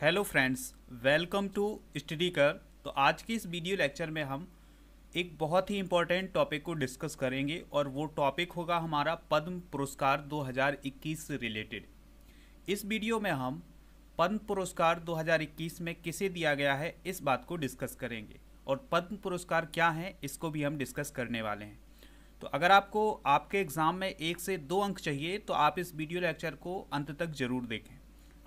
hello friends welcome to study कर तो आज की इस वीडियो लेक्चर में हम एक बहुत ही इम्पॉर्टेंट टॉपिक को डिस्कस करेंगे और वो टॉपिक होगा हमारा पद्म पुरस्कार 2021 से रिलेटेड इस वीडियो में हम पद्म पुरस्कार 2021 में किसे दिया गया है इस बात को डिस्कस करेंगे और पद्म पुरस्कार क्या हैं इसको भी हम डिस्कस करने वाले हैं तो अगर आपको आपके एग्ज़ाम में एक से दो अंक चाहिए तो आप इस वीडियो लेक्चर को अंत तक ज़रूर देखें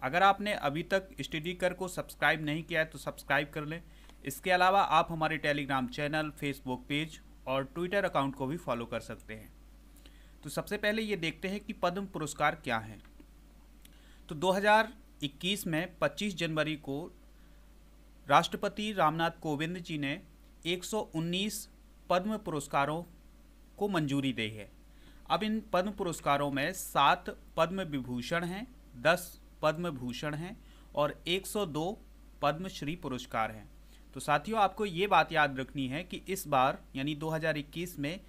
अगर आपने अभी तक स्टडी कर को सब्सक्राइब नहीं किया है तो सब्सक्राइब कर लें इसके अलावा आप हमारे टेलीग्राम चैनल फेसबुक पेज और ट्विटर अकाउंट को भी फॉलो कर सकते हैं तो सबसे पहले ये देखते हैं कि पद्म पुरस्कार क्या हैं तो 2021 में 25 जनवरी को राष्ट्रपति रामनाथ कोविंद जी ने 119 पद्म पुरस्कारों को मंजूरी दी है अब इन पद्म पुरस्कारों में सात पद्म विभूषण हैं दस पद्म भूषण हैं और 102 पद्मश्री पुरस्कार हैं तो साथियों आपको ये बात याद रखनी है कि इस बार यानी 2021 में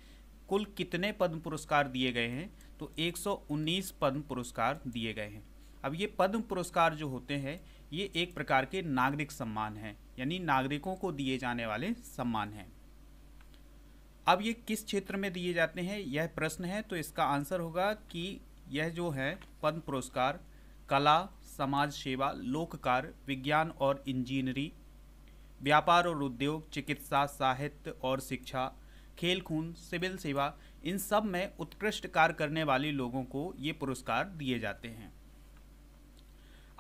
कुल कितने पद्म पुरस्कार दिए गए हैं तो 119 पद्म पुरस्कार दिए गए हैं अब ये पद्म पुरस्कार जो होते हैं ये एक प्रकार के नागरिक सम्मान हैं यानी नागरिकों को दिए जाने वाले सम्मान हैं अब ये किस क्षेत्र में दिए जाते हैं यह प्रश्न है तो इसका आंसर होगा कि यह जो है पद्म पुरस्कार कला समाज सेवा लोक कार्य विज्ञान और इंजीनियरी व्यापार और उद्योग चिकित्सा साहित्य और शिक्षा खेल खून सिविल सेवा इन सब में उत्कृष्ट कार्य करने वाले लोगों को ये पुरस्कार दिए जाते हैं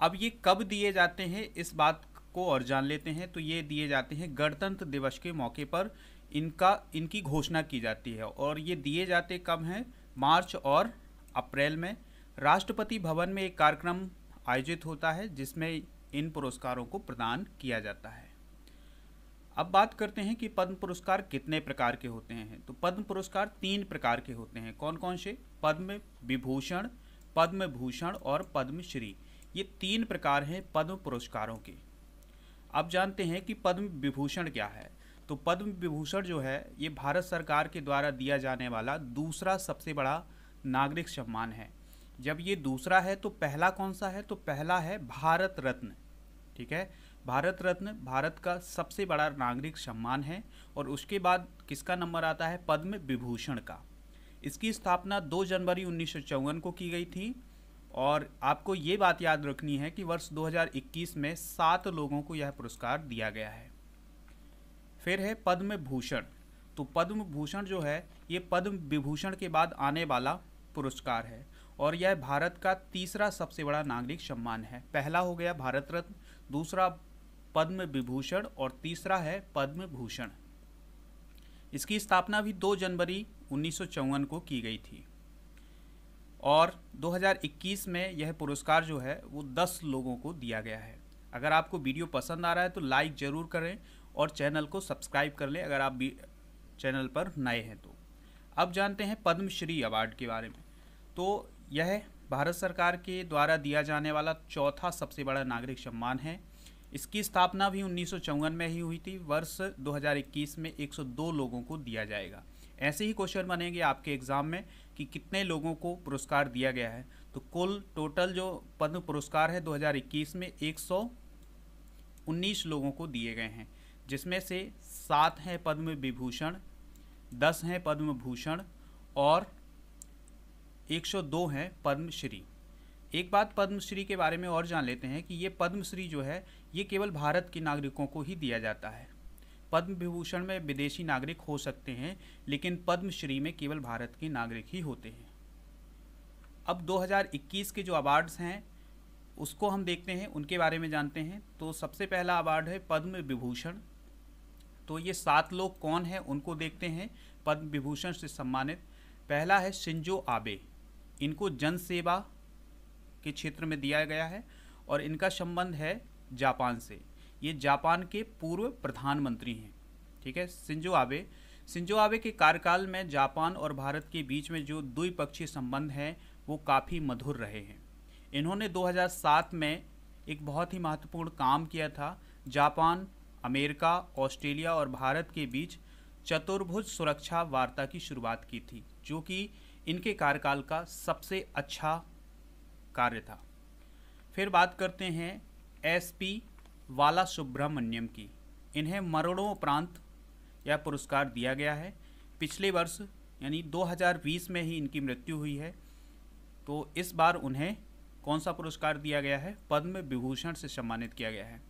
अब ये कब दिए जाते हैं इस बात को और जान लेते हैं तो ये दिए जाते हैं गणतंत्र दिवस के मौके पर इनका इनकी घोषणा की जाती है और ये दिए जाते कब हैं मार्च और अप्रैल में राष्ट्रपति भवन में एक कार्यक्रम आयोजित होता है जिसमें इन पुरस्कारों को प्रदान किया जाता है अब बात करते हैं कि पद्म पुरस्कार कितने प्रकार के होते हैं तो पद्म पुरस्कार तीन प्रकार के होते हैं कौन कौन से पद्म विभूषण पद्म भूषण और पद्मश्री ये तीन प्रकार हैं पद्म पुरस्कारों के अब जानते हैं कि पद्म विभूषण क्या है तो पद्म विभूषण जो है ये भारत सरकार के द्वारा दिया जाने वाला दूसरा सबसे बड़ा नागरिक सम्मान है जब ये दूसरा है तो पहला कौन सा है तो पहला है भारत रत्न ठीक है भारत रत्न भारत का सबसे बड़ा नागरिक सम्मान है और उसके बाद किसका नंबर आता है पद्म विभूषण का इसकी स्थापना 2 जनवरी उन्नीस को की गई थी और आपको ये बात याद रखनी है कि वर्ष 2021 में सात लोगों को यह पुरस्कार दिया गया है फिर है पद्म भूषण तो पद्म भूषण जो है ये पद्म विभूषण के बाद आने वाला पुरस्कार है और यह भारत का तीसरा सबसे बड़ा नागरिक सम्मान है पहला हो गया भारत रत्न दूसरा पद्म विभूषण और तीसरा है पद्म भूषण इसकी स्थापना भी 2 जनवरी उन्नीस को की गई थी और 2021 में यह पुरस्कार जो है वो 10 लोगों को दिया गया है अगर आपको वीडियो पसंद आ रहा है तो लाइक ज़रूर करें और चैनल को सब्सक्राइब कर लें अगर आप चैनल पर नए हैं तो अब जानते हैं पद्मश्री अवार्ड के बारे में तो यह भारत सरकार के द्वारा दिया जाने वाला चौथा सबसे बड़ा नागरिक सम्मान है इसकी स्थापना भी उन्नीस में ही हुई थी वर्ष 2021 में 102 लोगों को दिया जाएगा ऐसे ही क्वेश्चन बनेंगे आपके एग्ज़ाम में कि कितने लोगों को पुरस्कार दिया गया है तो कुल टोटल जो पद्म पुरस्कार है 2021 में 119 लोगों को दिए गए हैं जिसमें से सात हैं पद्म विभूषण दस हैं पद्म भूषण और 102 हैं पद्मश्री एक बात पद्मश्री के बारे में और जान लेते हैं कि ये पद्मश्री जो है ये केवल भारत के नागरिकों को ही दिया जाता है पद्म विभूषण में विदेशी नागरिक हो सकते हैं लेकिन पद्मश्री में केवल भारत के नागरिक ही होते हैं अब 2021 के जो अवार्ड्स हैं उसको हम देखते हैं उनके बारे में जानते हैं तो सबसे पहला अवार्ड है पद्म विभूषण तो ये सात लोग कौन हैं उनको देखते हैं पद्म विभूषण से सम्मानित पहला है शिंजो आबे इनको जन सेवा के क्षेत्र में दिया गया है और इनका संबंध है जापान से ये जापान के पूर्व प्रधानमंत्री हैं ठीक है सिंजो आबे सिंजो आबे के कार्यकाल में जापान और भारत के बीच में जो द्विपक्षीय संबंध हैं वो काफ़ी मधुर रहे हैं इन्होंने 2007 में एक बहुत ही महत्वपूर्ण काम किया था जापान अमेरिका ऑस्ट्रेलिया और भारत के बीच चतुर्भुज सुरक्षा वार्ता की शुरुआत की थी जो कि इनके कार्यकाल का सबसे अच्छा कार्य था फिर बात करते हैं एस पी वाला सुब्रमण्यम की इन्हें प्रांत यह पुरस्कार दिया गया है पिछले वर्ष यानी 2020 में ही इनकी मृत्यु हुई है तो इस बार उन्हें कौन सा पुरस्कार दिया गया है पद्म विभूषण से सम्मानित किया गया है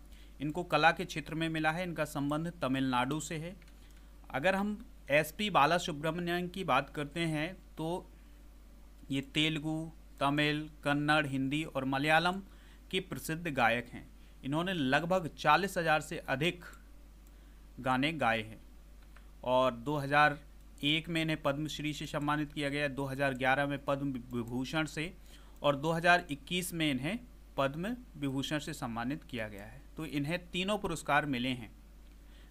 इनको कला के क्षेत्र में मिला है इनका संबंध तमिलनाडु से है अगर हम एस पी बाला सुब्रमण्यम की बात करते हैं तो ये तेलुगु तमिल कन्नड़ हिंदी और मलयालम के प्रसिद्ध गायक हैं इन्होंने लगभग चालीस हज़ार से अधिक गाने गाए हैं और 2001 में इन्हें पद्मश्री से सम्मानित किया गया 2011 में पद्म विभूषण से और 2021 में इन्हें पद्म विभूषण से सम्मानित किया गया है तो इन्हें तीनों पुरस्कार मिले हैं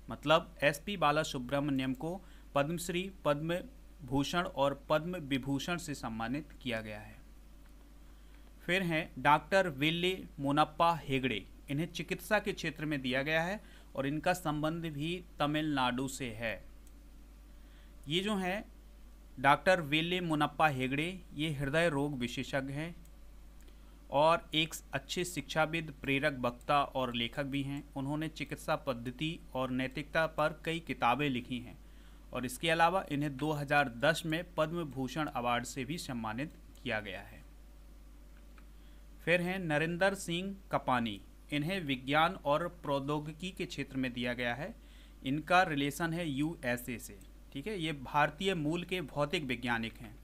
मतलब एस पी बाला सुब्रमण्यम को पद्मश्री पद्म भूषण और पद्म विभूषण से सम्मानित किया गया है फिर हैं डॉक्टर विल्ली मोनप्पा हेगड़े इन्हें चिकित्सा के क्षेत्र में दिया गया है और इनका संबंध भी तमिलनाडु से है ये जो हैं डॉक्टर विल्ली मोनप्पा हेगड़े ये हृदय रोग विशेषज्ञ हैं और एक अच्छे शिक्षाविद प्रेरक वक्ता और लेखक भी हैं उन्होंने चिकित्सा पद्धति और नैतिकता पर कई किताबें लिखी हैं और इसके अलावा इन्हें 2010 में पद्म भूषण अवार्ड से भी सम्मानित किया गया है फिर हैं नरेंद्र सिंह कपानी इन्हें विज्ञान और प्रौद्योगिकी के क्षेत्र में दिया गया है इनका रिलेशन है यूएसए से ठीक है ये भारतीय मूल के भौतिक वैज्ञानिक हैं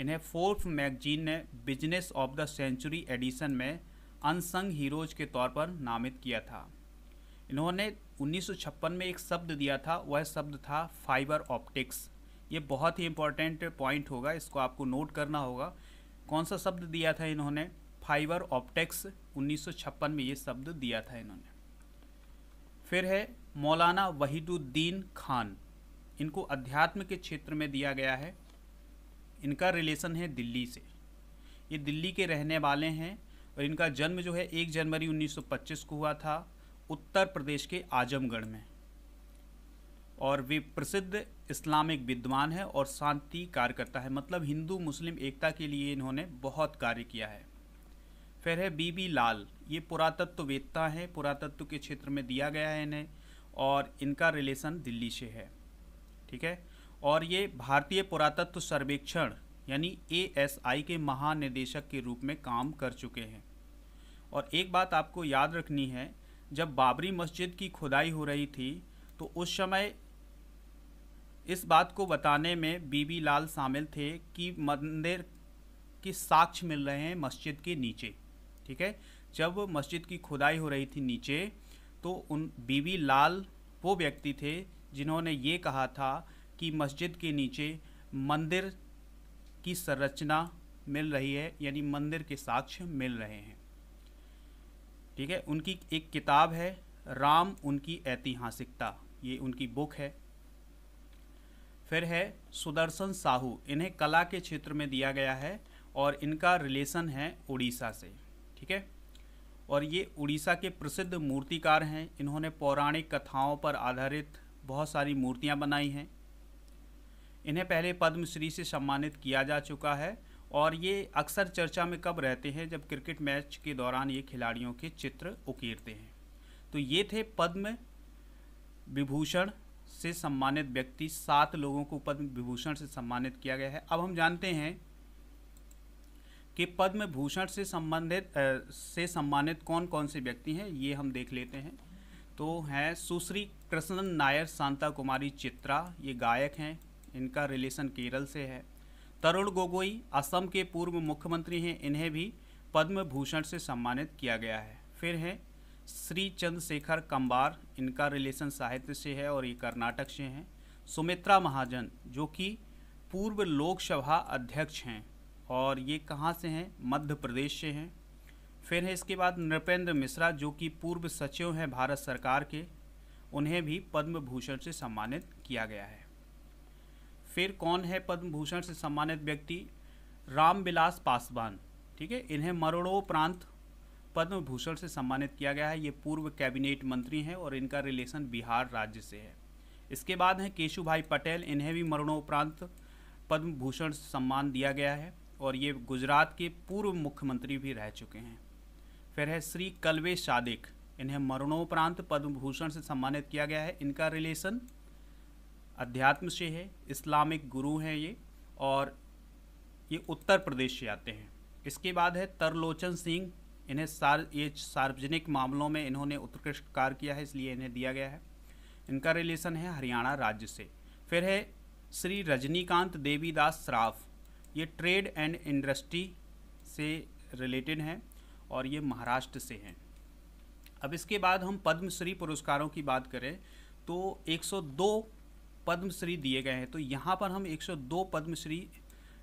इन्हें फोर्थ मैगजीन ने business of the century edition में अनसंग हीरोज के तौर पर नामित किया था इन्होंने 1956 में एक शब्द दिया था वह शब्द था फाइबर ऑप्टिक्स ये बहुत ही इम्पॉर्टेंट पॉइंट होगा इसको आपको नोट करना होगा कौन सा शब्द दिया था इन्होंने फाइबर ऑप्टिक्स 1956 में ये शब्द दिया था इन्होंने फिर है मौलाना वहीदुद्दीन खान इनको अध्यात्म के क्षेत्र में दिया गया है इनका रिलेशन है दिल्ली से ये दिल्ली के रहने वाले हैं और इनका जन्म जो है एक जनवरी 1925 को हुआ था उत्तर प्रदेश के आजमगढ़ में और वे प्रसिद्ध इस्लामिक विद्वान हैं और शांति कार्यकर्ता है मतलब हिंदू मुस्लिम एकता के लिए इन्होंने बहुत कार्य किया है फिर है बी बी लाल ये वेदता हैं पुरातत्व के क्षेत्र में दिया गया है इन्हें और इनका रिलेशन दिल्ली से है ठीक है और ये भारतीय पुरातत्व सर्वेक्षण यानी ए एस आई के महानिदेशक के रूप में काम कर चुके हैं और एक बात आपको याद रखनी है जब बाबरी मस्जिद की खुदाई हो रही थी तो उस समय इस बात को बताने में बीबी लाल शामिल थे कि मंदिर के साक्ष मिल रहे हैं मस्जिद के नीचे ठीक है जब मस्जिद की खुदाई हो रही थी नीचे तो उन बीबी लाल वो व्यक्ति थे जिन्होंने ये कहा था कि मस्जिद के नीचे मंदिर की संरचना मिल रही है यानी मंदिर के साक्ष्य मिल रहे हैं ठीक है उनकी एक किताब है राम उनकी ऐतिहासिकता ये उनकी बुक है फिर है सुदर्शन साहू इन्हें कला के क्षेत्र में दिया गया है और इनका रिलेशन है उड़ीसा से ठीक है और ये उड़ीसा के प्रसिद्ध मूर्तिकार हैं इन्होंने पौराणिक कथाओं पर आधारित बहुत सारी मूर्तियाँ बनाई हैं इन्हें पहले पद्मश्री से सम्मानित किया जा चुका है और ये अक्सर चर्चा में कब रहते हैं जब क्रिकेट मैच के दौरान ये खिलाड़ियों के चित्र उकेरते हैं तो ये थे पद्म विभूषण से सम्मानित व्यक्ति सात लोगों को पद्म विभूषण से सम्मानित किया गया है अब हम जानते हैं कि पद्म भूषण से संबंधित से सम्मानित कौन कौन से व्यक्ति हैं ये हम देख लेते हैं तो हैं सुश्री कृष्णन नायर शांता कुमारी चित्रा ये गायक हैं इनका रिलेशन केरल से है तरुण गोगोई असम के पूर्व मुख्यमंत्री हैं इन्हें भी पद्म भूषण से सम्मानित किया गया है फिर हैं श्री चंद्रशेखर कंबार इनका रिलेशन साहित्य से है और ये कर्नाटक से हैं सुमित्रा महाजन जो कि पूर्व लोकसभा अध्यक्ष हैं और ये कहाँ से हैं मध्य प्रदेश से हैं फिर है इसके बाद नृपेंद्र मिश्रा जो कि पूर्व सचिव हैं भारत सरकार के उन्हें भी पद्म भूषण से सम्मानित किया गया है फिर कौन है पद्म भूषण से सम्मानित व्यक्ति रामविलास पासवान ठीक है इन्हें मरणोपरांत पद्म भूषण से सम्मानित किया गया है ये पूर्व कैबिनेट मंत्री हैं और इनका रिलेशन बिहार राज्य से है इसके बाद हैं केशु भाई पटेल इन्हें भी मरणोपरांत पद्म भूषण सम्मान दिया गया है और ये गुजरात के पूर्व मुख्यमंत्री भी रह चुके हैं फिर है श्री कलवे शादिक इन्हें मरणोपरांत पद्म भूषण से सम्मानित किया गया है इनका रिलेशन अध्यात्म से है इस्लामिक गुरु हैं ये और ये उत्तर प्रदेश से आते हैं इसके बाद है तरलोचन सिंह इन्हें सार ये सार्वजनिक मामलों में इन्होंने उत्कृष्ट कार्य किया है इसलिए इन्हें दिया गया है इनका रिलेशन है हरियाणा राज्य से फिर है श्री रजनीकांत देवीदास श्राफ ये ट्रेड एंड इंडस्ट्री से रिलेटेड हैं और ये महाराष्ट्र से हैं अब इसके बाद हम पद्मश्री पुरस्कारों की बात करें तो 102 पद्मश्री दिए गए हैं तो यहाँ पर हम 102 पद्मश्री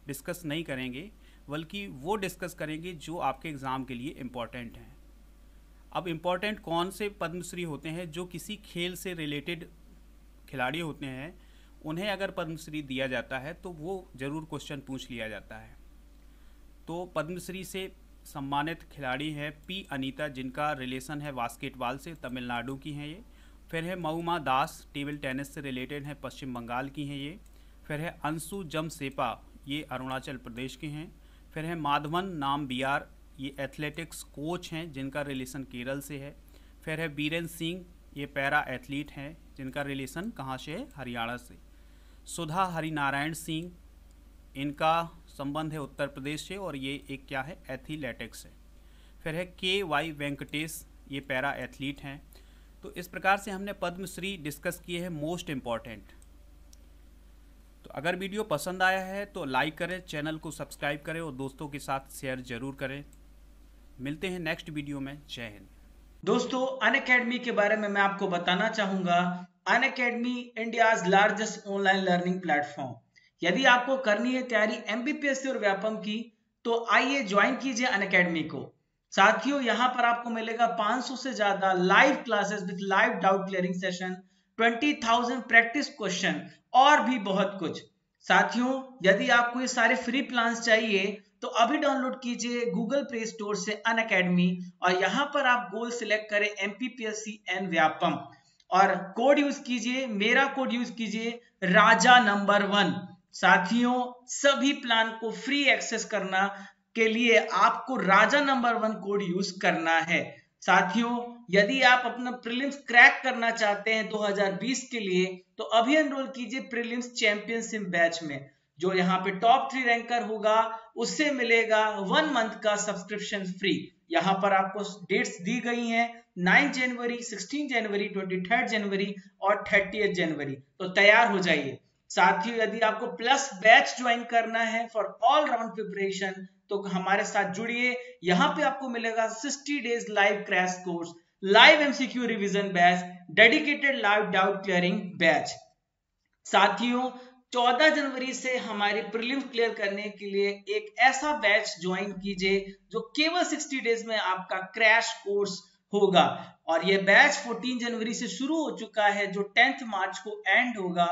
डिस्कस नहीं करेंगे बल्कि वो डिस्कस करेंगे जो आपके एग्ज़ाम के लिए इम्पॉर्टेंट हैं अब इम्पॉर्टेंट कौन से पद्मश्री होते हैं जो किसी खेल से रिलेटेड खिलाड़ी होते हैं उन्हें अगर पद्मश्री दिया जाता है तो वो ज़रूर क्वेश्चन पूछ लिया जाता है तो पद्मश्री से सम्मानित खिलाड़ी हैं पी अनीता जिनका रिलेशन है बास्केटबॉल से तमिलनाडु की हैं ये फिर है मऊमा दास टेबल टेनिस से रिलेटेड हैं पश्चिम बंगाल की हैं ये फिर है अंशु जम सेपा ये अरुणाचल प्रदेश के हैं फिर है माधवन नाम बिहार ये एथलेटिक्स कोच हैं जिनका रिलेशन केरल से है फिर है बीरेन सिंह ये पैरा एथलीट हैं जिनका रिलेशन कहाँ से है हरियाणा से सुधा हरिनारायण सिंह इनका संबंध है उत्तर प्रदेश से और ये एक क्या है एथीलेटिक्स है फिर है के वाई वेंकटेश ये पैरा एथलीट हैं तो इस प्रकार से हमने पद्मश्री डिस्कस किए हैं मोस्ट इम्पॉर्टेंट तो अगर वीडियो पसंद आया है तो लाइक करें चैनल को सब्सक्राइब करें और दोस्तों के साथ शेयर जरूर करें मिलते हैं नेक्स्ट वीडियो में जय हिंद दोस्तों अन अकेडमी के बारे में मैं आपको बताना चाहूंगा Unacademy India largest online learning platform यदि आपको करनी है तैयारी एमबीपीएससी और व्यापम की तो आइए ज्वाइन कीजिए अन को साथियों यहां पर आपको मिलेगा 500 से ज्यादा live classes with live doubt clearing session 20,000 practice question और भी बहुत कुछ साथियों यदि आपको ये सारे फ्री प्लान्स चाहिए तो अभी डाउनलोड कीजिए गूगल प्ले स्टोर से अन अकेडमी और यहां पर आप गोल सिलेक्ट करें M P P S C and Vyapam और कोड यूज कीजिए मेरा कोड यूज कीजिए राजा नंबर वन साथियों सभी प्लान को फ्री एक्सेस करना के लिए आपको Raja number one code use करना है साथियों यदि आप अपना प्रीलिम्स क्रैक करना चाहते हैं 2020 के लिए तो अभी एनरोल कीजिए प्रीलिम्स चैंपियनशिप बैच में जो यहाँ पे टॉप थ्री रैंकर होगा उससे मिलेगा वन मंथ का सब्सक्रिप्शन फ्री यहाँ पर आपको डेट्स दी गई हैं 9 जनवरी 16 जनवरी 23 जनवरी और 30 जनवरी तो तैयार हो जाइए साथ ही यदि आपको प्लस बैच ज्वाइन करना है फॉर ऑल राउंड प्रिपरेशन तो हमारे साथ जुड़िए यहां पे आपको मिलेगा 60 days live crash course live MCQ revision batch dedicated live doubt clearing batch साथियों 14 जनवरी से हमारे प्रीलिम क्लियर करने के लिए एक ऐसा बैच ज्वाइन कीजिए जो केवल 60 डेज में आपका क्रैश कोर्स होगा और यह बैच 14 जनवरी से शुरू हो चुका है जो 10th मार्च को एंड होगा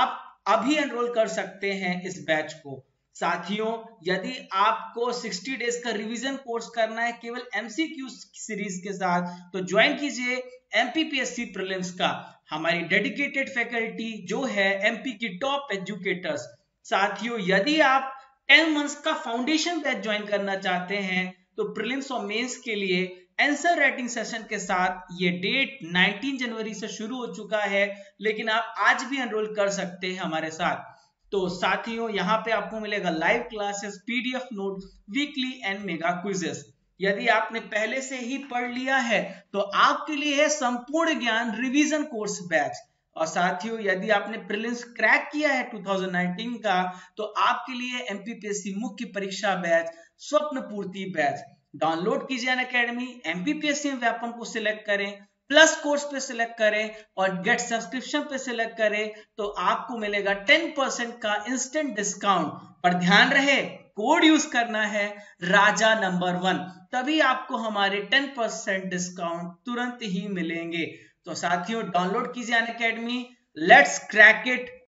आप अभी एनरोल कर सकते हैं इस बैच को साथियों यदि आपको 60 डेज का रिवीजन कोर्स करना है केवल एमसीक्यू सीरीज के साथ तो ज्वाइन कीजिए एमपीपीएससी प्रीलिम्स का हमारी डेडिकेटेड फैकल्टी जो है एमपी की टॉप एजुकेटर्स साथियों यदि आप 10 मंथ्स का फाउंडेशन बैच ज्वाइन करना चाहते हैं तो प्रीलिम्स और मेंस के लिए आंसर राइटिंग सेशन के साथ ये डेट 19 जनवरी से शुरू हो चुका है लेकिन आप आज भी एनरोल कर सकते हैं हमारे साथ तो साथियों यहाँ पे आपको मिलेगा live classes PDF note weekly and mega quizzes यदि आपने पहले से ही पढ़ लिया है तो आपके लिए है संपूर्ण ज्ञान रिवीजन कोर्स बैच और साथियों यदि आपने प्रिलिम्स क्रैक किया है 2019 का तो आपके लिए एमपीपीएससी मुख्य परीक्षा बैच स्वप्न पूर्ति बैच डाउनलोड कीजिए अन अकेडमी एमपीपीएससी व्यापम को सिलेक्ट करें प्लस कोर्स पे सिलेक्ट करें और गेट सब्सक्रिप्शन पे सिलेक्ट करें तो आपको मिलेगा 10% का इंस्टेंट डिस्काउंट पर ध्यान रहे कोड यूज करना है राजा नंबर वन तभी आपको हमारे 10% डिस्काउंट तुरंत ही मिलेंगे तो साथियों डाउनलोड कीजिए Unacademy let's crack it